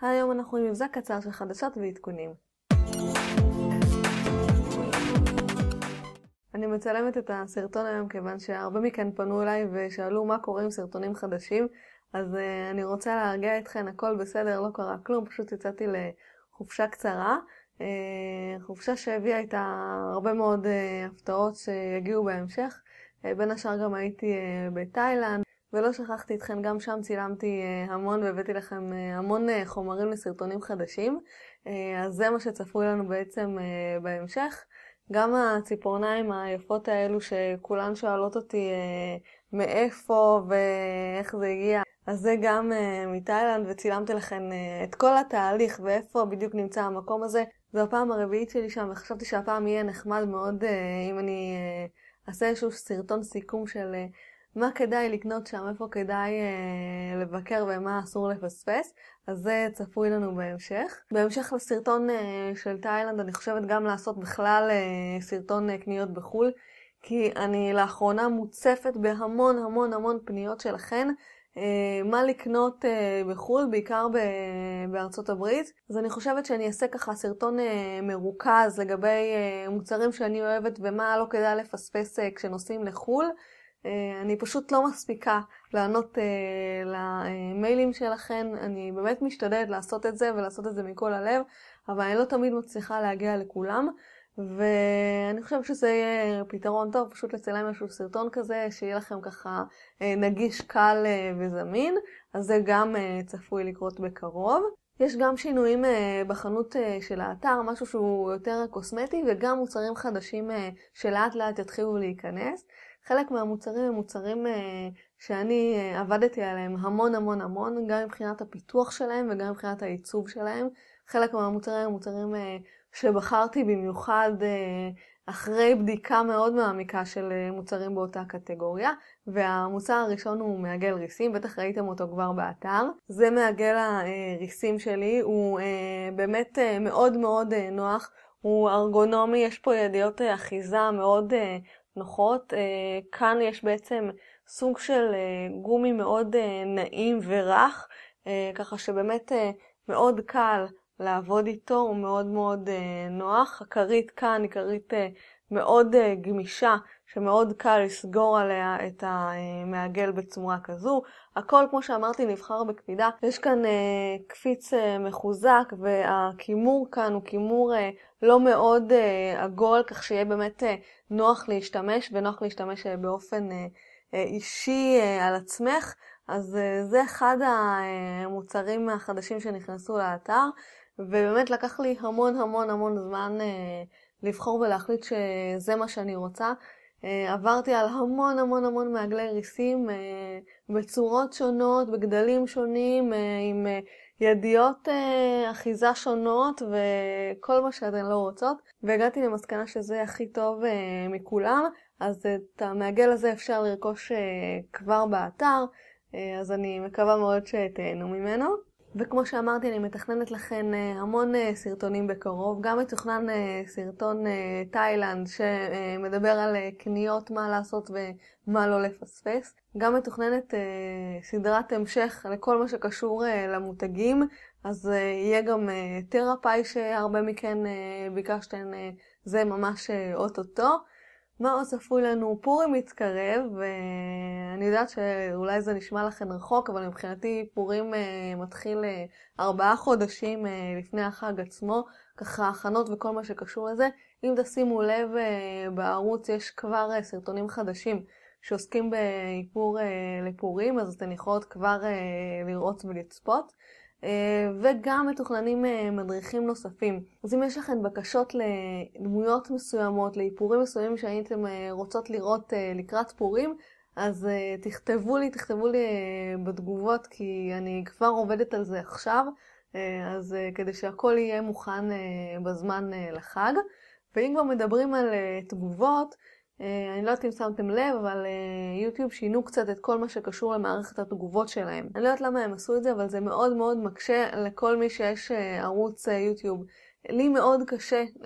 היום אנחנו עם מבזק קצר של חדשות ועדכונים. אני מצלמת את הסרטון היום כיוון שהרבה מכן פנו אליי ושאלו מה קורה עם סרטונים חדשים, אז uh, אני רוצה להרגיע אתכן, הכל בסדר, לא קרה כלום, פשוט יצאתי לחופשה קצרה. Uh, חופשה שהביאה איתה הרבה מאוד uh, הפתעות שיגיעו בהמשך. בין השאר גם הייתי בתאילנד. ולא שכחתי אתכן, גם שם צילמתי אה, המון והבאתי לכם אה, המון אה, חומרים לסרטונים חדשים. אז זה מה שצפוי לנו בעצם בהמשך. גם הציפורניים היפות האלו שכולן שואלות אותי מאיפה ואיך זה הגיע. אז זה גם מתאילנד, וצילמתי לכן את כל התהליך ואיפה בדיוק נמצא המקום הזה. זו הפעם הרביעית שלי שם, וחשבתי שהפעם יהיה נחמד מאוד אם אני אעשה איזשהו סרטון סיכום של מה כדאי לקנות שם, איפה כדאי אה, לבקר ומה אסור לפספס, אז זה צפוי לנו בהמשך. בהמשך לסרטון אה, של תאילנד, אני חושבת גם לעשות בכלל אה, סרטון אה, קניות בחו"ל, כי אני לאחרונה מוצפת בהמון המון המון פניות שלכן. אה, מה לקנות אה, בחו"ל, בעיקר בארצות הברית. אז אני חושבת שאני אעשה ככה סרטון אה, מרוכז לגבי מוצרים שאני אוהבת ומה לא כדאי לפספס כשנוסעים לחו"ל. אה, אני פשוט לא מספיקה לענות אה, למיילים שלכם, אני באמת משתדלת לעשות את זה ולעשות את זה מכל הלב, אבל אני לא תמיד מצליחה להגיע לכולם. ואני חושבת שזה יהיה פתרון טוב, פשוט לצלם איזשהו סרטון כזה, שיהיה לכם ככה אה, נגיש, קל וזמין, אז זה גם צפוי לקרות בקרוב. יש גם שינויים בחנות של האתר, משהו שהוא יותר קוסמטי, וגם מוצרים חדשים שלאט לאט יתחילו להיכנס. חלק מהמוצרים הם מוצרים אה, שאני אה, עבדתי עליהם המון המון המון, גם מבחינת הפיתוח שלהם וגם מבחינת העיצוב שלהם. חלק מהמוצרים הם מוצרים אה, שבחרתי במיוחד אחרי בדיקה מאוד מעמיקה של מוצרים באותה קטגוריה, והמוצר הראשון הוא מעגל ריסים, בטח ראיתם אותו כבר באתר. זה מעגל הריסים שלי, הוא באמת מאוד מאוד נוח, הוא ארגונומי, יש פה ידיעות אחיזה מאוד נוחות. נכון? אה, כאן יש בעצם סוג של אה, גומי מאוד אה, נעים ורך, ככה שבאמת מאוד קל לעבוד איתו, הוא מאוד מאוד נוח. הכרית כאן היא כרית מאוד גמישה שמאוד קל לסגור עליה את המעגל בצורה כזו. הכל, כמו שאמרתי, נבחר בקפידה. יש כאן אה, קפיץ אה, מחוזק, והכימור כאן הוא כימור אה, לא מאוד אה, עגול, כך שיהיה באמת אה, נוח להשתמש, ונוח להשתמש אה, באופן אה, אה, אישי אה, על עצמך. אז אה, זה אחד המוצרים החדשים שנכנסו לאתר, ובאמת לקח לי המון המון המון זמן אה, לבחור ולהחליט שזה מה שאני רוצה. אה, עברתי על המון המון המון מעגלי ריסים אה, בצורות שונות, בגדלים שונים, אה, עם ידיות אחיזה שונות וכל מה שאתן לא רוצות, והגעתי למסקנה שזה הכי טוב מכולם, אז את המעגל הזה אפשר לרכוש כבר באתר, אז אני מקווה מאוד שתהנו ממנו. וכמו שאמרתי, אני מתכננת לכן אה, המון אה, סרטונים בקרוב. גם מתוכנן אה, סרטון תאילנד שמדבר על קניות, מה לעשות ומה לא לפספס. גם מתוכננת סדרת המשך לכל מה שקשור למותגים, אז יהיה גם תרפאי שהרבה מכן ביקשתן, זה ממש אוטוטו. מה עוד צפוי לנו? פורים מתקרב, ואני יודעת שאולי זה נשמע לכם רחוק, אבל מבחינתי פורים אה, מתחיל אה, ארבעה חודשים אה, לפני החג עצמו, ככה הכנות וכל מה שקשור לזה. אם תשימו לב, בערוץ יש כבר סרטונים חדשים שעוסקים באיפור לפורים, אז אתן יכולות כבר לראות ולצפות. אה, וגם מתוכננים אה, מדריכים נוספים. אז אם יש לכם בקשות לדמויות מסוימות, לאיפורים מסוימים שהייתם אה, רוצות לראות לקראת פורים, אז תכתבו לי, תכתבו לי בתגובות, כי אני כבר עובדת על זה עכשיו, אז כדי שהכל יהיה מוכן בזמן לחג. ואם כבר מדברים על תגובות, Uh, אני לא יודעת אם שמתם לב, אבל אה, יוטיוב uh, שינו קצת את כל מה שקשור למערכת התגובות שלהם. אני לא יודעת למה הם עשו את זה, אבל זה מאוד מאוד מקשה לכל מי שיש uh, ערוץ יוטיוב. Uh, לי מאוד קשה uh,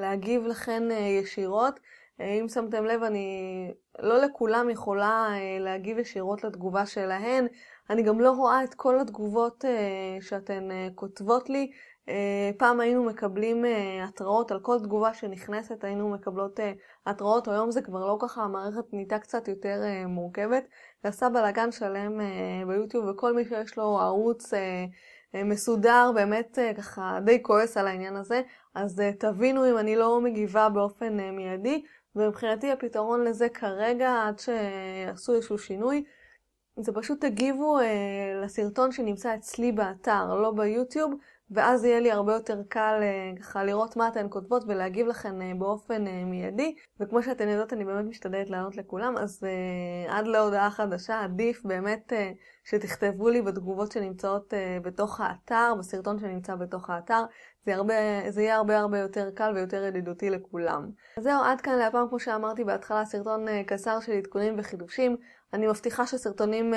להגיב לכן uh, ישירות. Uh, אם שמתם לב, אני לא לכולם יכולה uh, להגיב ישירות לתגובה שלהן. אני גם לא רואה את כל התגובות uh, שאתן uh, כותבות לי. אה, פעם היינו מקבלים אה, התראות על כל תגובה שנכנסת, היינו מקבלות אה, התראות, היום זה כבר לא ככה, המערכת נהייתה קצת יותר מורכבת, ועשה בלאגן שלם ביוטיוב, וכל מי שיש לו ערוץ מסודר, באמת ככה די כועס על העניין הזה, אז תבינו אם אני לא מגיבה באופן מיידי, ומבחינתי הפתרון לזה כרגע, עד שיעשו איזשהו שינוי, זה פשוט תגיבו אה, לסרטון שנמצא אצלי באתר, לא ביוטיוב, ואז יהיה לי הרבה יותר קל אה, ככה לראות מה אתן כותבות ולהגיב לכן אה, באופן אה, מיידי. וכמו שאתן יודעות, אני באמת משתדלת לענות לכולם, אז עד להודעה חדשה עדיף באמת שתכתבו לי בתגובות שנמצאות בתוך האתר, בסרטון שנמצא בתוך האתר. זה, הרבה, זה יהיה הרבה הרבה יותר קל ויותר ידידותי לכולם. אז זהו, עד כאן להפעם, כמו שאמרתי בהתחלה, סרטון קצר של עדכונים וחידושים. אני מבטיחה שסרטונים...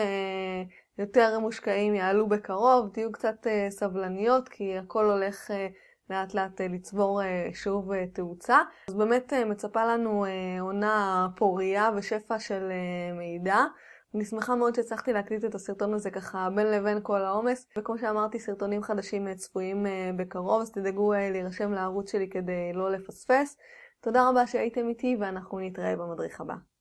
יותר מושקעים יעלו בקרוב, תהיו קצת אה, סבלניות כי הכל הולך אה, לאט לאט אה, לצבור שוב תאוצה. אז באמת מצפה לנו עונה פורייה ושפע של מידע. אני שמחה מאוד שהצלחתי להקליט את הסרטון הזה ככה בין לבין כל העומס וכמו שאמרתי סרטונים חדשים צפויים בקרוב אז תדאגו להירשם לערוץ שלי כדי לא לפספס. תודה רבה שהייתם איתי ואנחנו נתראה במדריך הבא.